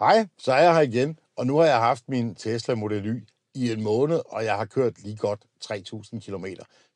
Hej, så er jeg her igen, og nu har jeg haft min Tesla Model Y i en måned, og jeg har kørt lige godt 3.000 km.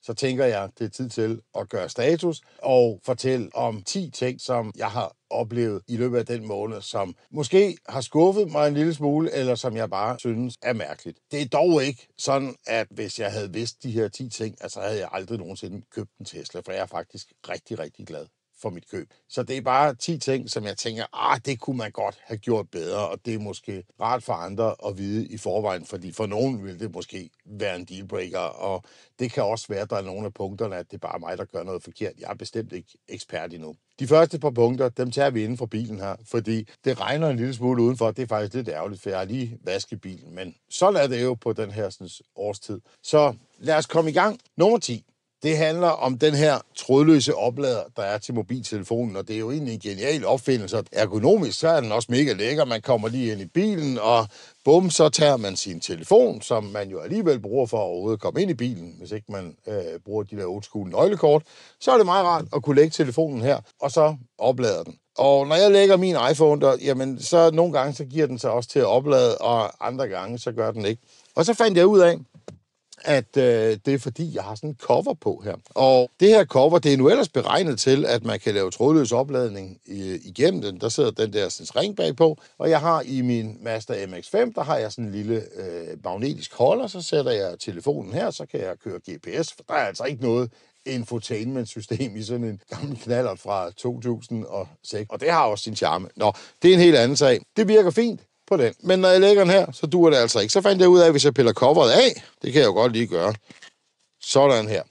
Så tænker jeg, det er tid til at gøre status og fortælle om 10 ting, som jeg har oplevet i løbet af den måned, som måske har skuffet mig en lille smule, eller som jeg bare synes er mærkeligt. Det er dog ikke sådan, at hvis jeg havde vidst de her 10 ting, så altså havde jeg aldrig nogensinde købt en Tesla, for jeg er faktisk rigtig, rigtig glad for mit køb. Så det er bare 10 ting, som jeg tænker, ah, det kunne man godt have gjort bedre, og det er måske rart for andre at vide i forvejen, fordi for nogen vil det måske være en dealbreaker, og det kan også være, at der er nogle af punkterne, at det er bare mig, der gør noget forkert. Jeg er bestemt ikke ekspert endnu. De første par punkter, dem tager vi inden for bilen her, fordi det regner en lille smule udenfor. Det er faktisk lidt ærgerligt, for jeg har lige vasket bilen, men så er det jo på den her sådan, årstid. Så lad os komme i gang. Nummer 10. Det handler om den her trådløse oplader, der er til mobiltelefonen, og det er jo egentlig en genial opfindelse. Ergonomisk så er den også mega lækker. Man kommer lige ind i bilen, og bum, så tager man sin telefon, som man jo alligevel bruger for at overhovedet komme ind i bilen, hvis ikke man øh, bruger de der old school nøglekort. Så er det meget rart at kunne lægge telefonen her, og så oplader den. Og når jeg lægger min iPhone der, jamen, så nogle gange så giver den sig også til at oplade, og andre gange så gør den ikke. Og så fandt jeg ud af, at øh, det er fordi, jeg har sådan en cover på her. Og det her cover, det er nu ellers beregnet til, at man kan lave trådløs opladning i, øh, igennem den. Der sidder den der sådan, ring bagpå, og jeg har i min Master MX-5, der har jeg sådan en lille øh, magnetisk holder, så sætter jeg telefonen her, så kan jeg køre GPS, for der er altså ikke noget infotainment-system i sådan en gammel knaller fra 2006. Og det har også sin charme. Nå, det er en helt anden sag. Det virker fint på den. Men når jeg lægger den her, så duer det altså ikke. Så fandt jeg ud af, at hvis jeg piller coveret af, det kan jeg jo godt lige gøre, sådan her,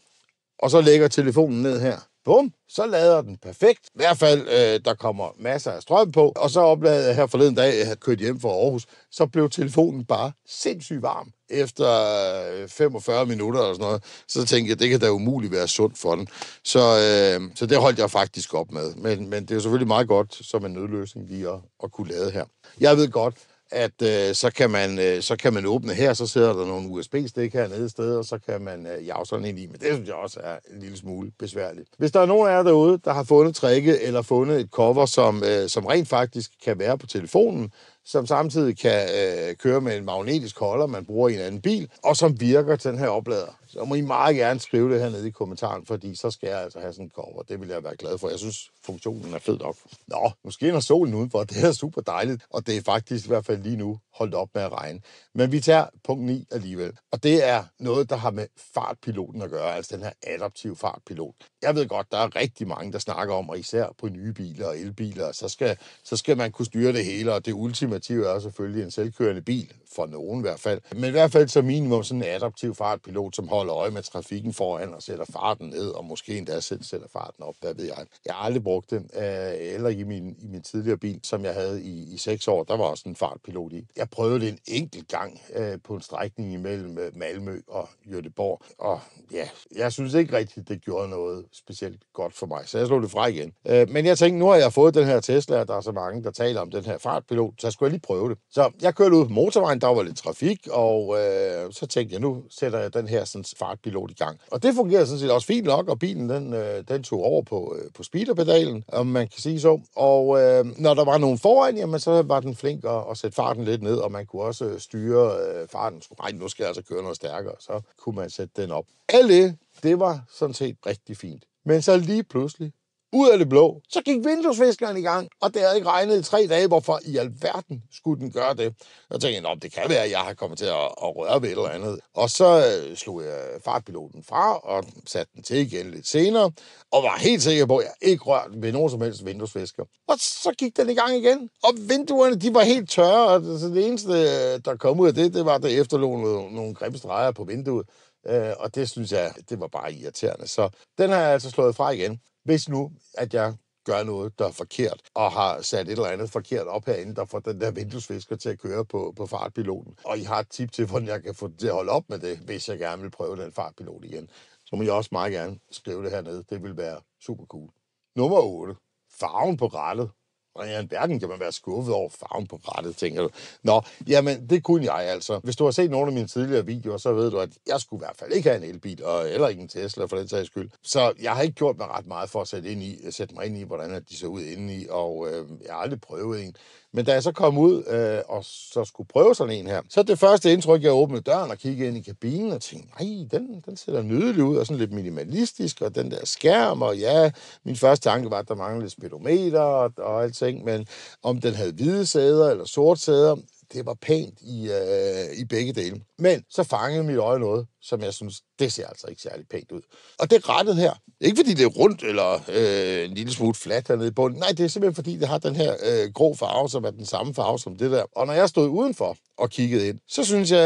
og så lægger telefonen ned her, Bum, så lader den perfekt. I hvert fald, øh, der kommer masser af strøm på. Og så opladede jeg her forleden dag, jeg havde kørt hjem fra Aarhus, så blev telefonen bare sindssygt varm efter 45 øh, minutter eller sådan noget. Så tænkte jeg, det kan da umuligt være sundt for den. Så, øh, så det holdt jeg faktisk op med. Men, men det er selvfølgelig meget godt som en nødløsning lige at, at kunne lade her. Jeg ved godt, at øh, så, kan man, øh, så kan man åbne her, så sidder der nogle USB-stik hernede et sted, og så kan man øh, jage sådan ind i. Men det synes jeg også er en lille smule besværligt. Hvis der er nogen af jer derude, der har fundet tricket eller fundet et cover, som, øh, som rent faktisk kan være på telefonen, som samtidig kan øh, køre med en magnetisk holder, man bruger i en anden bil, og som virker til den her oplader, så må I meget gerne skrive det hernede i kommentaren, fordi så skal jeg altså have sådan en cover. Det vil jeg være glad for. Jeg synes, funktionen er fed nok. Nå, nu skinner solen udenfor. Det er super dejligt, og det er faktisk i hvert fald lige nu holdt op med at regne. Men vi tager punkt 9 alligevel, og det er noget, der har med fartpiloten at gøre, altså den her adaptive fartpilot. Jeg ved godt, der er rigtig mange, der snakker om, og især på nye biler og elbiler, så skal, så skal man kunne styre det hele, og det ultimative er selvfølgelig en selvkørende bil, for nogen i hvert fald. Men i hvert fald så minimum sådan en adaptiv fartpilot, som holder holder øje med trafikken foran og sætter farten ned, og måske endda selv sætter farten op, hvad ved jeg. Jeg har aldrig brugt det, øh, eller i min, i min tidligere bil, som jeg havde i, i seks år, der var også en fartpilot i. Jeg prøvede det en enkelt gang øh, på en strækning imellem øh, Malmø og Jødeborg, og ja, jeg synes ikke rigtigt, det gjorde noget specielt godt for mig, så jeg slog det fra igen. Men jeg tænkte, nu har jeg fået den her Tesla, og der er så mange, der taler om den her fartpilot, så skulle jeg lige prøve det. Så jeg kørte ud på motorvejen, der var lidt trafik, og øh, så tænkte jeg, nu sætter jeg den her sådan fartpilot i gang. Og det fungerede sådan set også fint nok, og bilen den, øh, den tog over på, øh, på speederpedalen, om man kan sige så. Og øh, når der var nogen foran, jamen, så var den flink at, at sætte farten lidt ned, og man kunne også øh, styre øh, farten. Nej, nu skal jeg altså køre noget stærkere, så kunne man sætte den op. Alle det var sådan set rigtig fint. Men så lige pludselig, ud af det blå, så gik vinduesviskeren i gang, og det havde ikke regnet i tre dage. Hvorfor i alverden skulle den gøre det? Jeg tænkte, Nå, det kan være, at jeg har kommet til at, at røre ved et eller andet. Og så øh, slog jeg fartpiloten fra og satte den til igen lidt senere, og var helt sikker på, at jeg ikke rørte ved nogen som helst vinduesvisker. Og så gik den i gang igen, og vinduerne de var helt tørre, og det, så det eneste, der kom ud af det, det var, at der efterlod nogle, nogle grimme streger på vinduet. Øh, og det synes jeg, det var bare irriterende. Så den har jeg altså slået fra igen hvis nu, at jeg gør noget, der er forkert, og har sat et eller andet forkert op herinde, der får den der vinduesvisker til at køre på, på fartpiloten. Og I har et tip til, hvordan jeg kan få det til at holde op med det, hvis jeg gerne vil prøve den fartpilot igen. Så må jeg også meget gerne skrive det hernede. Det vil være super cool. Nummer 8. Farven på rattet. Og i alverden kan man være skuffet over farven på brættet, tænker du. Nå, jamen, det kunne jeg altså. Hvis du har set nogle af mine tidligere videoer, så ved du, at jeg skulle i hvert fald ikke have en elbil, og heller ikke en Tesla for den sags skyld. Så jeg har ikke gjort mig ret meget for at sætte, ind i, øh, sætte mig ind i, hvordan de så ud indeni, og øh, jeg har aldrig prøvet en. Men da jeg så kom ud øh, og så skulle prøve sådan en her, så det første indtryk, jeg åbnede døren og kiggede ind i kabinen og tænkte, nej, den, den ser da nydelig ud og sådan lidt minimalistisk, og den der skærm, og ja, min første tanke var, at der manglede lidt speedometer og, og alt ting, men om den havde hvide sæder eller sorte sæder, det var pænt i, øh, i begge dele. Men så fangede mit øje noget som jeg synes, det ser altså ikke særlig pænt ud. Og det er rettet her. Ikke fordi det er rundt eller øh, en lille smule fladt hernede i bunden. Nej, det er simpelthen fordi, det har den her øh, grå farve, som er den samme farve som det der. Og når jeg stod udenfor og kiggede ind, så synes jeg,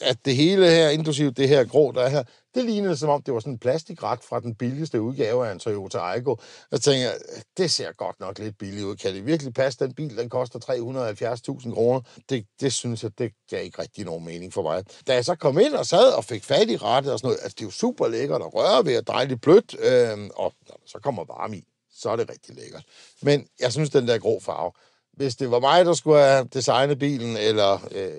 at det hele her, inklusive det her grå, der er her, det lignede som om, det var sådan en plastikrak fra den billigste udgave af en Toyota Aygo. Og så tænker jeg, det ser godt nok lidt billigt ud. Kan det virkelig passe, den bil, den koster 370.000 kroner? Det, det synes jeg, det gav ikke rigtig nogen mening for mig. Da jeg så kom ind og sad og fik fat fat i rettet og sådan noget. Altså, det er jo super lækkert at røre ved øhm, og dejligt blødt, øh, og så kommer varme i. Så er det rigtig lækkert. Men jeg synes, den der grå farve, hvis det var mig, der skulle have designet bilen, eller øh,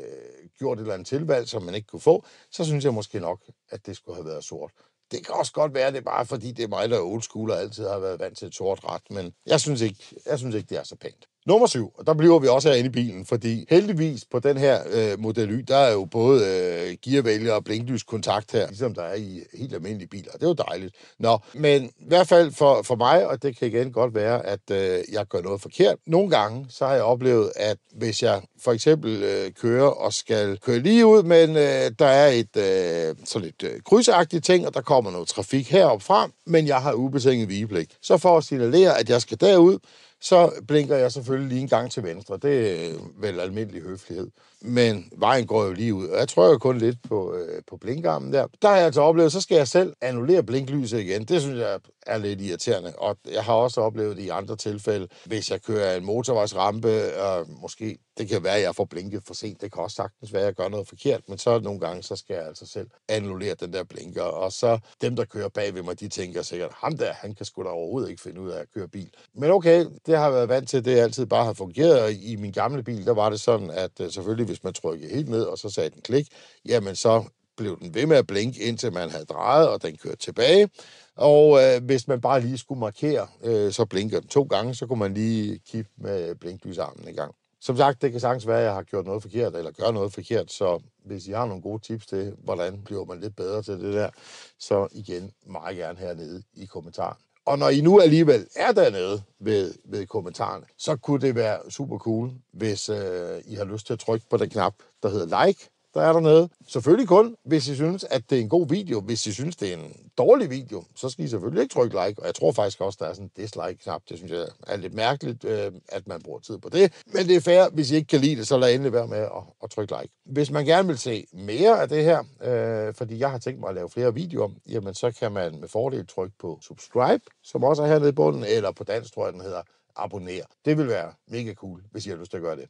gjort et eller andet tilvalg, som man ikke kunne få, så synes jeg måske nok, at det skulle have været sort. Det kan også godt være, det er bare fordi, det er mig, der er old school og altid har været vant til et sort ret, men jeg synes ikke, jeg synes ikke det er så pænt. Nummer syv, og der bliver vi også herinde i bilen, fordi heldigvis på den her øh, Model Y, der er jo både øh, gearvælger og blinklys-kontakt her, ligesom der er i helt almindelige biler. Det er jo dejligt. Nå, men i hvert fald for, for mig, og det kan igen godt være, at øh, jeg gør noget forkert. Nogle gange, så har jeg oplevet, at hvis jeg for eksempel øh, kører og skal køre lige ud, men øh, der er et øh, sådan lidt øh, krydsagtigt ting, og der kommer noget trafik herop frem, men jeg har ubetinget vigepligt. Så for at signalere, at jeg skal derud, så blinker jeg selvfølgelig lige en gang til venstre. Det er øh, vel almindelig høflighed. Men vejen går jo lige ud, og jeg tror jo kun lidt på, øh, på blinkarmen der. Der har jeg altså oplevet, så skal jeg selv annullere blinklyset igen. Det synes jeg er lidt irriterende, og jeg har også oplevet det i andre tilfælde. Hvis jeg kører en motorvejsrampe, og måske, det kan være, at jeg får blinket for sent, det kan også sagtens være, at jeg gør noget forkert, men så nogle gange, så skal jeg altså selv annullere den der blinker, og så dem, der kører bag ved mig, de tænker sikkert, ham der, han kan sgu da overhovedet ikke finde ud af at køre bil. Men okay, det jeg har været vant til, det altid bare har fungeret. I min gamle bil, der var det sådan, at øh, selvfølgelig, hvis man trykkede helt ned, og så sagde den klik, jamen så blev den ved med at blinke, indtil man havde drejet, og den kørte tilbage. Og øh, hvis man bare lige skulle markere, øh, så blinker den to gange, så kunne man lige kippe med blinklysarmen en gang. Som sagt, det kan sagtens være, at jeg har gjort noget forkert, eller gør noget forkert, så hvis I har nogle gode tips til, hvordan bliver man lidt bedre til det der, så igen, meget gerne hernede i kommentaren. Og når I nu alligevel er dernede ved, ved kommentarerne, så kunne det være super cool, hvis øh, I har lyst til at trykke på den knap, der hedder like, der er der noget. Selvfølgelig kun, hvis I synes, at det er en god video. Hvis I synes, det er en dårlig video, så skal I selvfølgelig ikke trykke like. Og jeg tror faktisk også, der er sådan en dislike-knap. Det synes jeg er lidt mærkeligt, øh, at man bruger tid på det. Men det er fair. Hvis I ikke kan lide det, så lad endelig være med at, at trykke like. Hvis man gerne vil se mere af det her, øh, fordi jeg har tænkt mig at lave flere videoer, jamen så kan man med fordel trykke på subscribe, som også er hernede i bunden, eller på dansk, tror jeg, den hedder abonner. Det vil være mega cool, hvis I har lyst til at gøre det.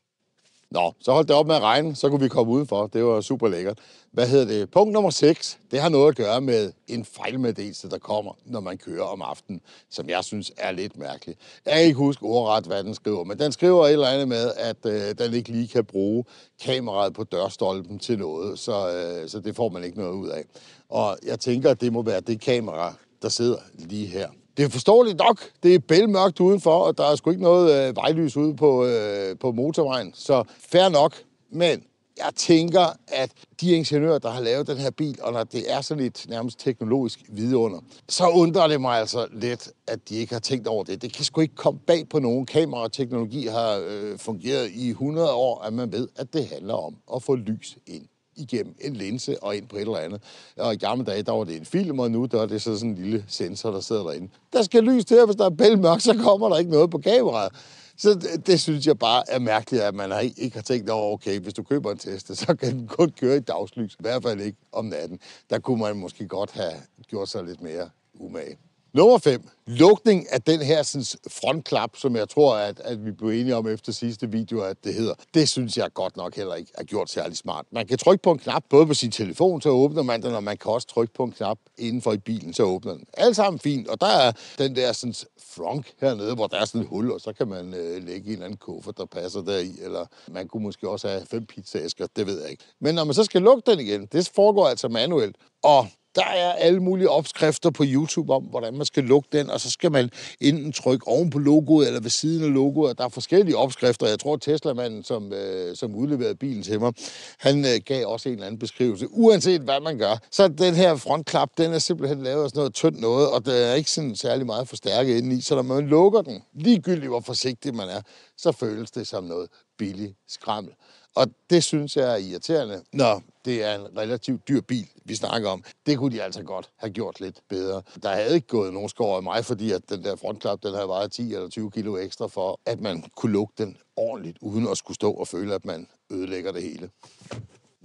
Nå, så holdt det op med at regne, så kunne vi komme udenfor. Det var super lækkert. Hvad hedder det? Punkt nummer 6, det har noget at gøre med en fejlmeddelelse, der kommer, når man kører om aftenen, som jeg synes er lidt mærkelig. Jeg kan ikke huske ordret, hvad den skriver, men den skriver et eller andet med, at øh, den ikke lige kan bruge kameraet på dørstolpen til noget, så, øh, så det får man ikke noget ud af. Og jeg tænker, at det må være det kamera, der sidder lige her det er forståeligt nok. Det er bælmørkt udenfor, og der er sgu ikke noget øh, vejlys ude på, øh, på motorvejen. Så fair nok, men jeg tænker, at de ingeniører, der har lavet den her bil, og når det er sådan et nærmest teknologisk vidunder, så undrer det mig altså lidt, at de ikke har tænkt over det. Det kan sgu ikke komme bag på nogen. Kamerateknologi har øh, fungeret i 100 år, at man ved, at det handler om at få lys ind igennem en linse og ind på et eller andet. Og i gamle dage, der var det en film, og nu der er det så sådan en lille sensor, der sidder derinde. Der skal lys til, og hvis der er pælmørk, så kommer der ikke noget på kameraet. Så det, det synes jeg bare er mærkeligt, at man ikke, ikke har tænkt over, okay, hvis du køber en Tesla, så kan den kun køre i dagslys, i hvert fald ikke om natten. Der kunne man måske godt have gjort sig lidt mere umage. Nummer 5. Lukning af den her sådan, frontklap, som jeg tror, at, at vi blev enige om efter sidste video, at det hedder. Det synes jeg godt nok heller ikke er gjort særlig smart. Man kan trykke på en knap, både på sin telefon, så åbner man den, og man kan også trykke på en knap indenfor i bilen, så åbner den. Alt sammen fint, og der er den der sådan, frunk hernede, hvor der er sådan et hul, og så kan man øh, lægge en eller anden kuffert, der passer deri, eller man kunne måske også have fem pizzaæsker, det ved jeg ikke. Men når man så skal lukke den igen, det foregår altså manuelt, og der er alle mulige opskrifter på YouTube om, hvordan man skal lukke den, og så skal man enten trykke oven på logoet eller ved siden af logoet. Der er forskellige opskrifter. Jeg tror, Tesla-manden, som, øh, som udleverede bilen til mig, han øh, gav også en eller anden beskrivelse. Uanset hvad man gør, så den her frontklap, den er simpelthen lavet af sådan noget tyndt noget, og der er ikke sådan særlig meget forstærket indeni, så når man lukker den, ligegyldigt hvor forsigtig man er, så føles det som noget billig skrammel. Og det synes jeg er irriterende, når det er en relativt dyr bil, vi snakker om. Det kunne de altså godt have gjort lidt bedre. Der havde ikke gået nogen skår af mig, fordi at den der frontklap, den havde vejet 10 eller 20 kilo ekstra for, at man kunne lukke den ordentligt, uden at skulle stå og føle, at man ødelægger det hele.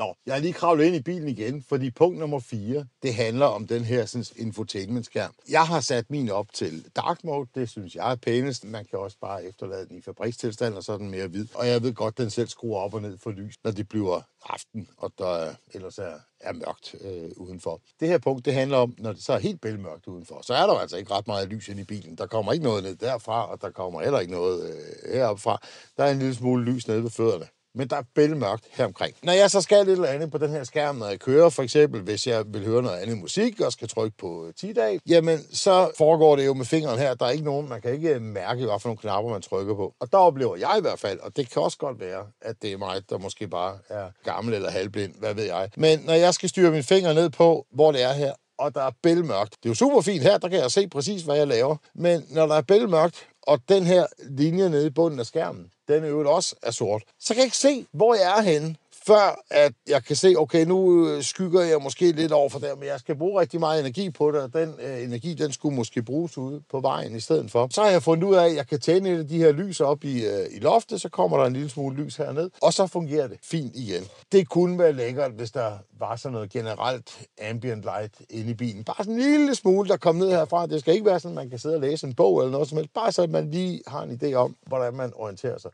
Nå, jeg er lige kravlet ind i bilen igen, fordi punkt nummer 4, det handler om den her sådan, infotainment-skærm. Jeg har sat min op til dark mode, det synes jeg er pænest. Man kan også bare efterlade den i fabrikstilstand, og så er den mere hvid. Og jeg ved godt, den selv skruer op og ned for lys, når det bliver aften, og der ellers er, er mørkt øh, udenfor. Det her punkt, det handler om, når det så er helt bælmørkt udenfor, så er der altså ikke ret meget lys ind i bilen. Der kommer ikke noget ned derfra, og der kommer heller ikke noget øh, heroppefra. fra. Der er en lille smule lys nede ved fødderne men der er bælmørkt heromkring. Når jeg så skal lidt eller andet på den her skærm, når jeg kører, for eksempel hvis jeg vil høre noget andet musik og skal trykke på 10 øh, dage, jamen så foregår det jo med fingeren her. Der er ikke nogen, man kan ikke øh, mærke, hvad for nogle knapper man trykker på. Og der oplever jeg i hvert fald, og det kan også godt være, at det er mig, der måske bare er gammel eller halvblind, hvad ved jeg. Men når jeg skal styre min finger ned på, hvor det er her, og der er bælmørkt. Det er jo super fint her, der kan jeg se præcis, hvad jeg laver. Men når der er bælmørkt, og den her linje nede i bunden af skærmen, den øvrigt også er sort, så kan jeg ikke se, hvor jeg er henne før at jeg kan se, okay, nu øh, skygger jeg måske lidt over for der, men jeg skal bruge rigtig meget energi på det, og den øh, energi, den skulle måske bruges ude på vejen i stedet for. Så har jeg fundet ud af, at jeg kan tænde et af de her lys op i, øh, i loftet, så kommer der en lille smule lys herned, og så fungerer det fint igen. Det kunne være lækkert, hvis der var sådan noget generelt ambient light inde i bilen. Bare sådan en lille smule, der kom ned herfra. Det skal ikke være sådan, at man kan sidde og læse en bog eller noget som helst. Bare så, at man lige har en idé om, hvordan man orienterer sig.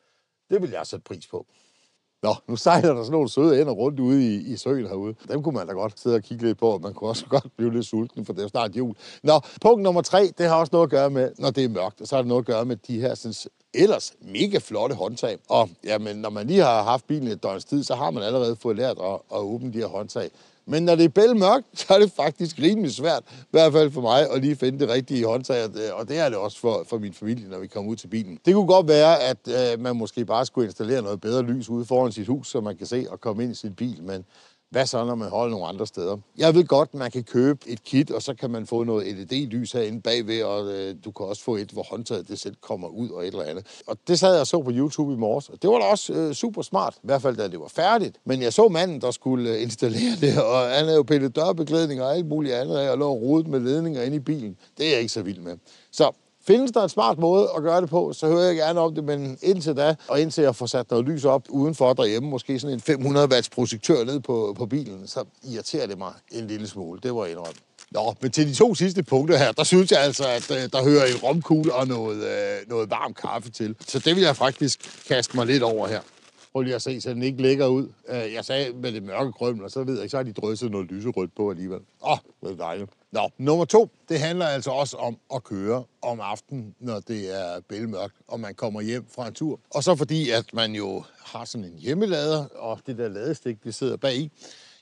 Det vil jeg sætte pris på. Nå, nu sejler der sådan nogle søde ender rundt ude i, i søen herude. Dem kunne man da godt sidde og kigge lidt på, og man kunne også godt blive lidt sulten, for det er snart jul. Nå, punkt nummer tre, det har også noget at gøre med, når det er mørkt, så har det noget at gøre med de her sådan, ellers mega flotte håndtag. Og jamen, når man lige har haft bilen et døgns tid, så har man allerede fået lært at, at åbne de her håndtag. Men når det er bælmørkt, så er det faktisk rimelig svært, i hvert fald for mig, at lige finde det rigtige håndtag, og det er det også for, for min familie, når vi kommer ud til bilen. Det kunne godt være, at øh, man måske bare skulle installere noget bedre lys ude foran sit hus, så man kan se og komme ind i sin bil, men hvad så, når man holder nogle andre steder? Jeg ved godt, man kan købe et kit, og så kan man få noget LED-lys herinde bagved, og øh, du kan også få et, hvor håndtaget det selv kommer ud og et eller andet. Og det sad jeg og så på YouTube i morges, og det var da også øh, super smart, i hvert fald da det var færdigt. Men jeg så manden, der skulle øh, installere det, og han havde jo pillet dørbeklædning og alt muligt andet af, og lå rodet med ledninger ind i bilen. Det er jeg ikke så vild med. Så Findes der en smart måde at gøre det på, så hører jeg gerne om det, men indtil da, og indtil jeg får sat noget lys op udenfor derhjemme, måske sådan en 500 watts projektør ned på, på bilen, så irriterer det mig en lille smule. Det var en indrømme. Nå, men til de to sidste punkter her, der synes jeg altså, at øh, der hører en romkugle og noget, øh, noget varm kaffe til. Så det vil jeg faktisk kaste mig lidt over her prøv lige at se, så den ikke ligger ud. Øh, jeg sagde med det mørke krømmel, og så ved jeg ikke, så har de drysset noget lyserødt på alligevel. Åh, oh, er dejligt. Nå, nummer to, det handler altså også om at køre om aftenen, når det er bælmørkt, og man kommer hjem fra en tur. Og så fordi, at man jo har sådan en hjemmelader, og det der ladestik, det sidder bag i,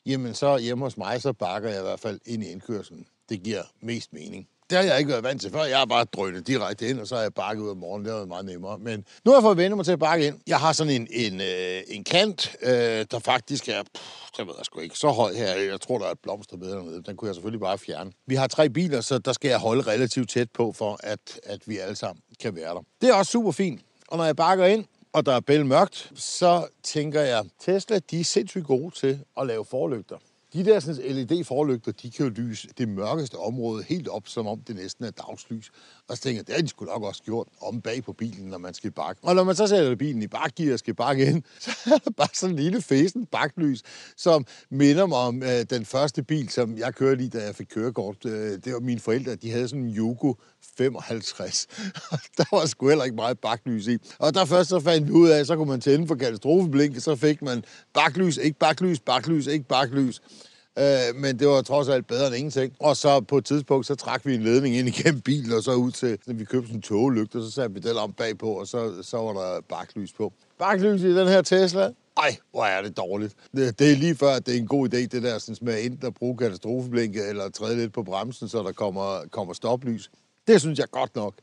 jamen så hjemme hos mig, så bakker jeg i hvert fald ind i indkørselen. Det giver mest mening. Det har jeg ikke været vant til før. Jeg har bare drønet direkte ind, og så har jeg bakket ud om morgenen. Det har været meget nemmere. Men nu har jeg fået vendt mig til at bakke ind. Jeg har sådan en, en, øh, en kant, øh, der faktisk er... Pff, jeg ved jeg sgu ikke. Så høj her. Jeg tror, der er et blomsterbed dernede. Den kunne jeg selvfølgelig bare fjerne. Vi har tre biler, så der skal jeg holde relativt tæt på, for at, at vi alle sammen kan være der. Det er også super fint. Og når jeg bakker ind, og der er bælmørkt, så tænker jeg, Tesla, de er sindssygt gode til at lave forlygter. De der LED-forlygter, de kan jo lyse det mørkeste område helt op, som om det næsten er dagslys. Og så tænker jeg, det har de skulle nok også gjort om bag på bilen, når man skal bakke. Og når man så sætter bilen i bakgear og skal bakke ind, så er der bare sådan en lille fesen baklys, som minder mig om øh, den første bil, som jeg kørte i, da jeg fik kørekort. Øh, det var mine forældre, de havde sådan en Yugo 55. der var sgu heller ikke meget baklys i. Og der først så fandt vi ud af, så kunne man tænde for katastrofeblinket, så fik man baklys, ikke baklys, baklys, ikke baklys. Øh, men det var trods alt bedre end ingenting. Og så på et tidspunkt, så trak vi en ledning ind igennem bilen, og så ud til, vi købte en en og så satte vi den om bagpå, og så, så var der baklys på. Baklys i den her Tesla, ej, hvor er det dårligt. Det, det er lige før, at det er en god idé, det der sådan, med enten at bruge katastrofeblinket, eller træde lidt på bremsen, så der kommer, kommer stoplys. Det synes jeg godt nok,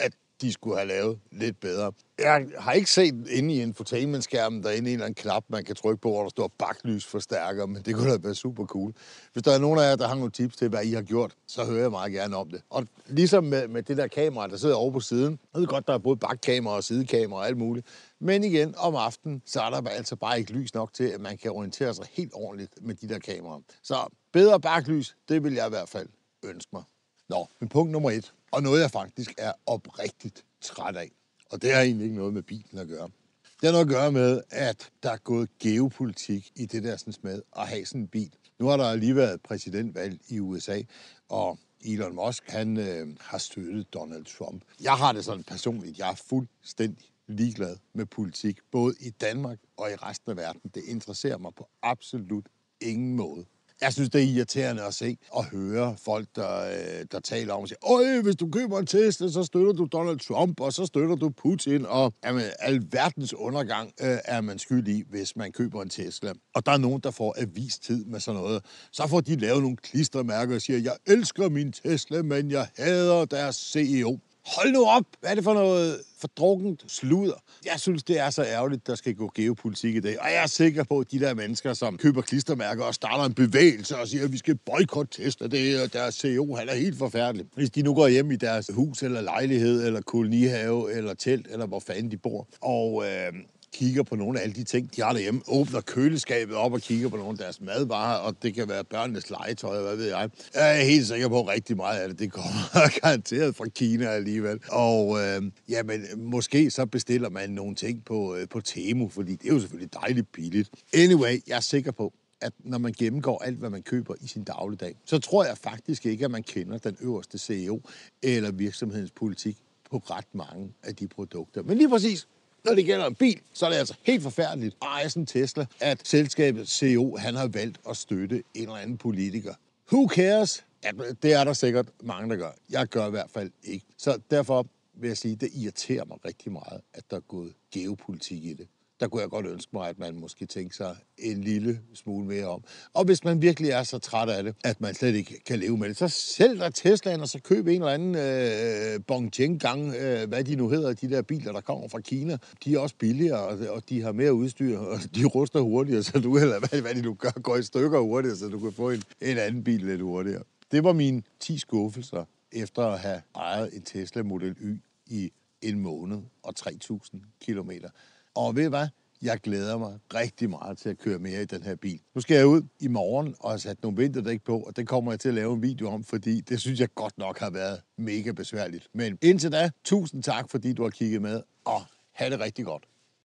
at de skulle have lavet lidt bedre. Jeg har ikke set inde i infotainment-skærmen, der er en eller anden knap, man kan trykke på, hvor der står stærkere, men det kunne da være super cool. Hvis der er nogen af jer, der har nogle tips til, hvad I har gjort, så hører jeg meget gerne om det. Og ligesom med, med det der kamera, der sidder over på siden, jeg ved godt, der er både bakkamera og sidekamera og alt muligt, men igen, om aftenen, så er der altså bare ikke lys nok til, at man kan orientere sig helt ordentligt med de der kameraer. Så bedre baklys, det vil jeg i hvert fald ønske mig. Nå, men punkt nummer et, og noget jeg faktisk er oprigtigt træt af, og det har egentlig ikke noget med bilen at gøre. Det har noget at gøre med, at der er gået geopolitik i det der sådan med at have sådan en bil. Nu har der lige været præsidentvalg i USA, og Elon Musk, han øh, har støttet Donald Trump. Jeg har det sådan personligt, jeg er fuldstændig ligeglad med politik, både i Danmark og i resten af verden. Det interesserer mig på absolut ingen måde jeg synes, det er irriterende at se og høre folk, der, øh, der taler om og siger, Øj, hvis du køber en Tesla, så støtter du Donald Trump, og så støtter du Putin, og jamen, alverdens undergang øh, er man skyld i, hvis man køber en Tesla. Og der er nogen, der får avistid med sådan noget. Så får de lavet nogle klistermærker og siger, jeg elsker min Tesla, men jeg hader deres CEO. Hold nu op! Hvad er det for noget fordrukkent sludder? Jeg synes, det er så ærgerligt, der skal gå geopolitik i dag. Og jeg er sikker på, at de der mennesker, som køber klistermærker og starter en bevægelse og siger, at vi skal boykotte Tesla, det er deres CEO, han er helt forfærdelig. Hvis de nu går hjem i deres hus eller lejlighed eller kolonihave eller telt eller hvor fanden de bor, og øh, kigger på nogle af alle de ting, de har derhjemme, åbner køleskabet op og kigger på nogle af deres madvarer, og det kan være børnenes legetøj, hvad ved jeg. Jeg er helt sikker på, at rigtig meget af det, det kommer garanteret fra Kina alligevel. Og øh, jamen, måske så bestiller man nogle ting på, øh, på Temu, fordi det er jo selvfølgelig dejligt billigt. Anyway, jeg er sikker på, at når man gennemgår alt, hvad man køber i sin dagligdag, så tror jeg faktisk ikke, at man kender den øverste CEO eller virksomhedens politik på ret mange af de produkter. Men lige præcis når det gælder en bil, så er det altså helt forfærdeligt at eje sådan Tesla, at selskabet CEO han har valgt at støtte en eller anden politiker. Who cares? Ja, det er der sikkert mange, der gør. Jeg gør i hvert fald ikke. Så derfor vil jeg sige, at det irriterer mig rigtig meget, at der er gået geopolitik i det der kunne jeg godt ønske mig, at man måske tænkte sig en lille smule mere om. Og hvis man virkelig er så træt af det, at man slet ikke kan leve med det, så sælg der Teslaen, og så køb en eller anden øh, Bongjeng-gang, øh, hvad de nu hedder, de der biler, der kommer fra Kina. De er også billigere, og, og de har mere udstyr, og de ruster hurtigere, så du, eller hvad, hvad de nu gør, går i stykker hurtigere, så du kan få en, en anden bil lidt hurtigere. Det var mine 10 skuffelser efter at have ejet en Tesla Model Y i en måned og 3.000 kilometer. Og ved hvad? Jeg glæder mig rigtig meget til at køre mere i den her bil. Nu skal jeg ud i morgen og have sat nogle vinterdæk på, og det kommer jeg til at lave en video om, fordi det synes jeg godt nok har været mega besværligt. Men indtil da, tusind tak, fordi du har kigget med, og have det rigtig godt.